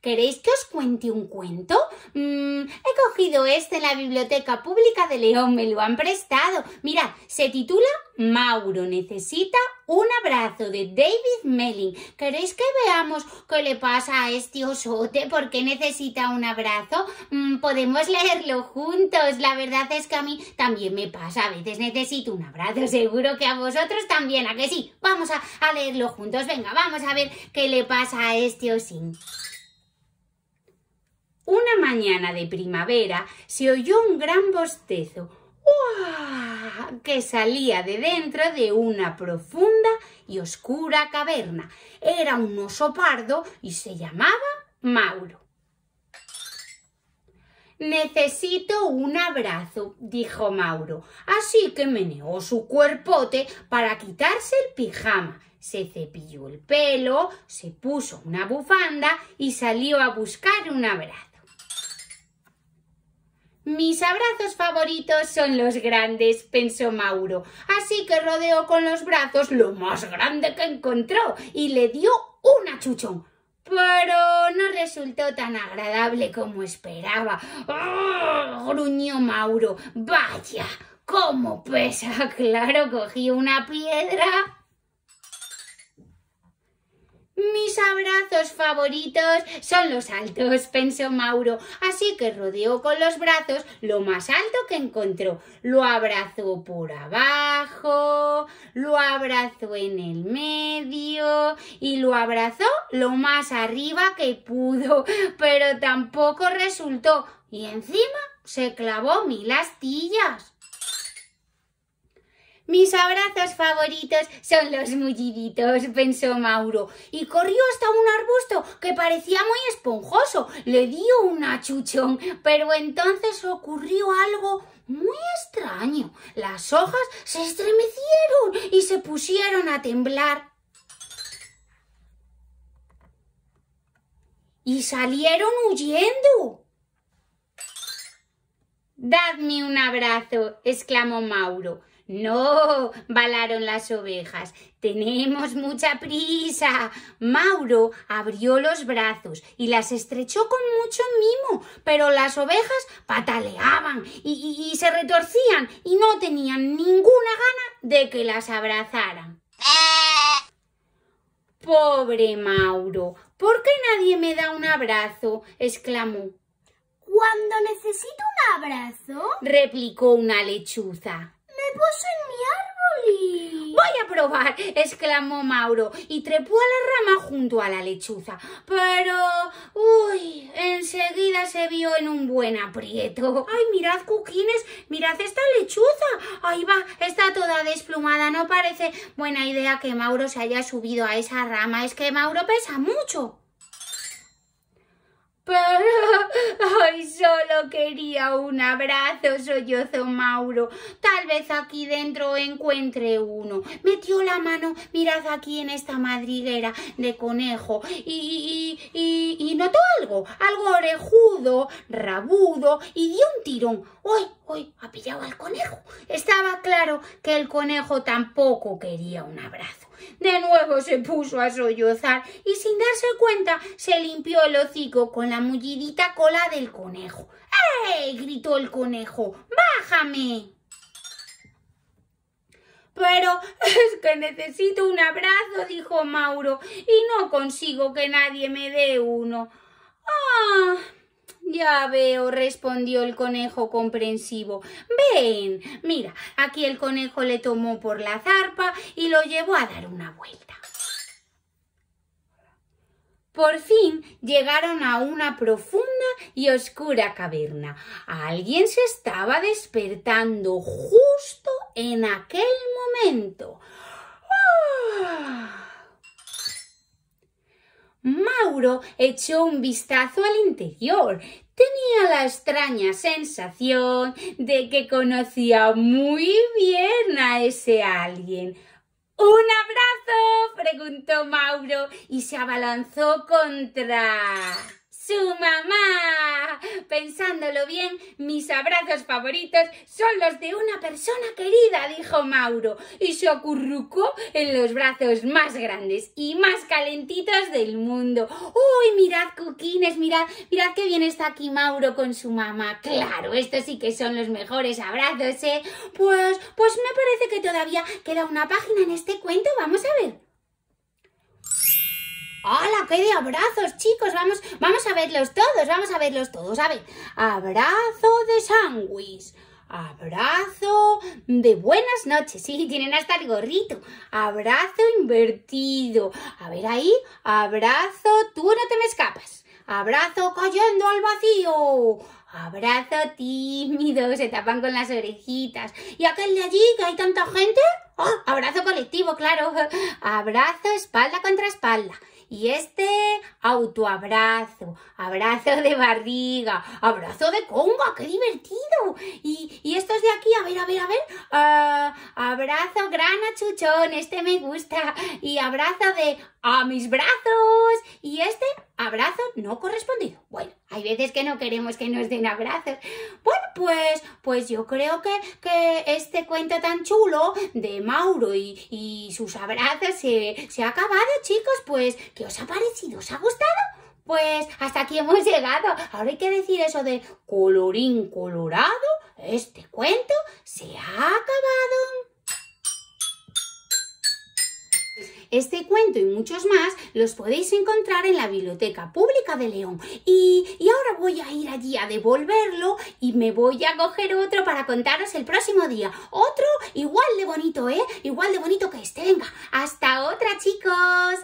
¿Queréis que os cuente un cuento? Mm, he cogido este en la Biblioteca Pública de León, me lo han prestado. Mira, se titula Mauro necesita un abrazo de David Melling. ¿Queréis que veamos qué le pasa a este osote? ¿Por qué necesita un abrazo? Mm, podemos leerlo juntos. La verdad es que a mí también me pasa. A veces necesito un abrazo. Seguro que a vosotros también. ¿A que sí? Vamos a, a leerlo juntos. Venga, vamos a ver qué le pasa a este osín. Una mañana de primavera se oyó un gran bostezo que salía de dentro de una profunda y oscura caverna. Era un oso pardo y se llamaba Mauro. Necesito un abrazo, dijo Mauro, así que meneó su cuerpote para quitarse el pijama. Se cepilló el pelo, se puso una bufanda y salió a buscar un abrazo. Mis abrazos favoritos son los grandes, pensó Mauro, así que rodeó con los brazos lo más grande que encontró y le dio un achuchón. Pero no resultó tan agradable como esperaba. ¡Oh! gruñó Mauro. Vaya, cómo pesa. Claro, cogí una piedra. Mis abrazos favoritos son los altos, pensó Mauro, así que rodeó con los brazos lo más alto que encontró. Lo abrazó por abajo, lo abrazó en el medio y lo abrazó lo más arriba que pudo, pero tampoco resultó y encima se clavó mil astillas. Mis abrazos favoritos son los mulliditos, pensó Mauro, y corrió hasta un arbusto que parecía muy esponjoso. Le dio un achuchón, pero entonces ocurrió algo muy extraño. Las hojas se estremecieron y se pusieron a temblar. y salieron huyendo. Dadme un abrazo, exclamó Mauro. No, balaron las ovejas. Tenemos mucha prisa. Mauro abrió los brazos y las estrechó con mucho mimo, pero las ovejas pataleaban y, se retorcían y no tenían ninguna gana de que las abrazaran. Pobre Mauro, ¿por qué nadie me da un abrazo? exclamó. Cuando necesito un abrazo, replicó una lechuza. Puso en mi árbol. Voy a probar, exclamó Mauro y trepó a la rama junto a la lechuza. Pero, uy, enseguida se vio en un buen aprieto. Ay, mirad, cuquines, mirad esta lechuza. Ahí va, está toda desplumada. No parece buena idea que Mauro se haya subido a esa rama. Es que Mauro pesa mucho. ¡Ay! solo quería un abrazo, sollozo Mauro. Tal vez aquí dentro encuentre uno. Metió la mano, mirad aquí en esta madriguera de conejo, y, y, y, notó algo, algo orejudo, rabudo, y dio un tirón. ¡Ay! hoy ha pillado al conejo. Estaba claro que el conejo tampoco quería un abrazo. De nuevo se puso a sollozar y sin darse cuenta se limpió el hocico con la mullidita cola del conejo. ¡Eh! gritó el conejo. ¡Bájame! Pero es que necesito un abrazo, dijo Mauro, y no consigo que nadie me dé uno. ¡Ah! Ya veo, respondió el conejo comprensivo. Ven, mira, aquí el conejo le tomó por la zarpa y lo llevó a dar una vuelta. Por fin llegaron a una profunda y oscura caverna. Alguien se estaba despertando justo en aquel momento. echó un vistazo al interior. Tenía la extraña sensación de que conocía muy bien a ese alguien. ¡Un abrazo! preguntó Mauro y se abalanzó contra su mamá. Pensándolo bien, mis abrazos favoritos son los de una persona querida, dijo Mauro, y se acurrucó en los brazos más grandes y más calentitos del mundo. ¡Uy, mirad, coquines! Mirad, mirad qué bien está aquí Mauro con su mamá. Claro, estos sí que son los mejores abrazos, ¿eh? Pues, pues me parece que todavía queda una página en este cuento. Vamos a ver. ¡Hola! ¡Qué de abrazos, chicos! Vamos, vamos a verlos todos, vamos a verlos todos. A ver, abrazo de sándwich. Abrazo de buenas noches. Sí, tienen hasta el gorrito. Abrazo invertido. A ver ahí. Abrazo, tú no te me escapas. Abrazo cayendo al vacío. Abrazo tímido, se tapan con las orejitas. ¿Y aquel de allí que hay tanta gente? ¡Ah! abrazo colectivo, claro. Abrazo espalda contra espalda y este autoabrazo, abrazo de barriga, abrazo de conga, ah, qué divertido. Y, y estos de aquí, a ver, a ver, a ver, ah, abrazo gran achuchón, este me gusta. Y abrazo de a mis brazos. Y este abrazo no correspondido. Bueno, hay veces que no queremos que nos den abrazos pues, pues yo creo que, que este cuento tan chulo de Mauro y, sus abrazos se, se ha acabado, chicos. Pues, ¿qué os ha parecido? ¿Os ha gustado? Pues hasta aquí hemos llegado. Ahora hay que decir eso de colorín colorado. Este cuento se ha acabado. Este cuento y muchos más los podéis encontrar en la Biblioteca Pública de León. Y, y ahora voy a ir allí a devolverlo y me voy a coger otro para contaros el próximo día. Otro igual de bonito, ¿eh? Igual de bonito que este. Venga, hasta otra chicos.